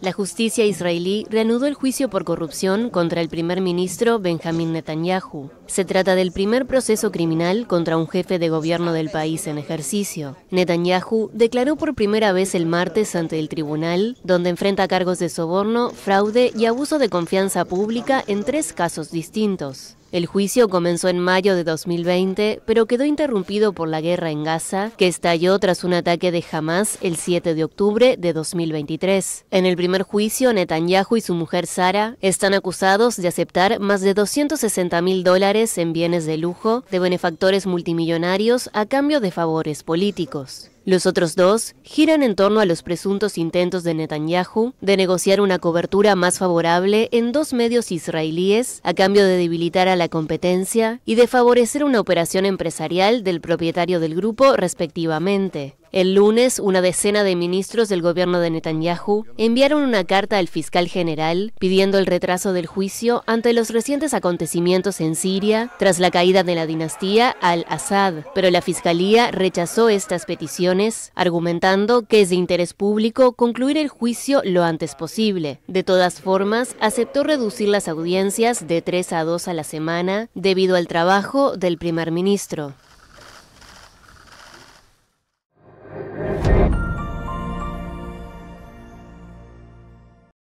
La justicia israelí reanudó el juicio por corrupción contra el primer ministro Benjamín Netanyahu. Se trata del primer proceso criminal contra un jefe de gobierno del país en ejercicio. Netanyahu declaró por primera vez el martes ante el tribunal, donde enfrenta cargos de soborno, fraude y abuso de confianza pública en tres casos distintos. El juicio comenzó en mayo de 2020, pero quedó interrumpido por la guerra en Gaza, que estalló tras un ataque de Hamas el 7 de octubre de 2023. En el primer juicio, Netanyahu y su mujer Sara están acusados de aceptar más de 260 mil dólares en bienes de lujo de benefactores multimillonarios a cambio de favores políticos. Los otros dos giran en torno a los presuntos intentos de Netanyahu de negociar una cobertura más favorable en dos medios israelíes a cambio de debilitar a la competencia y de favorecer una operación empresarial del propietario del grupo respectivamente. El lunes, una decena de ministros del gobierno de Netanyahu enviaron una carta al fiscal general pidiendo el retraso del juicio ante los recientes acontecimientos en Siria tras la caída de la dinastía al-Assad, pero la fiscalía rechazó estas peticiones, argumentando que es de interés público concluir el juicio lo antes posible. De todas formas, aceptó reducir las audiencias de tres a dos a la semana debido al trabajo del primer ministro.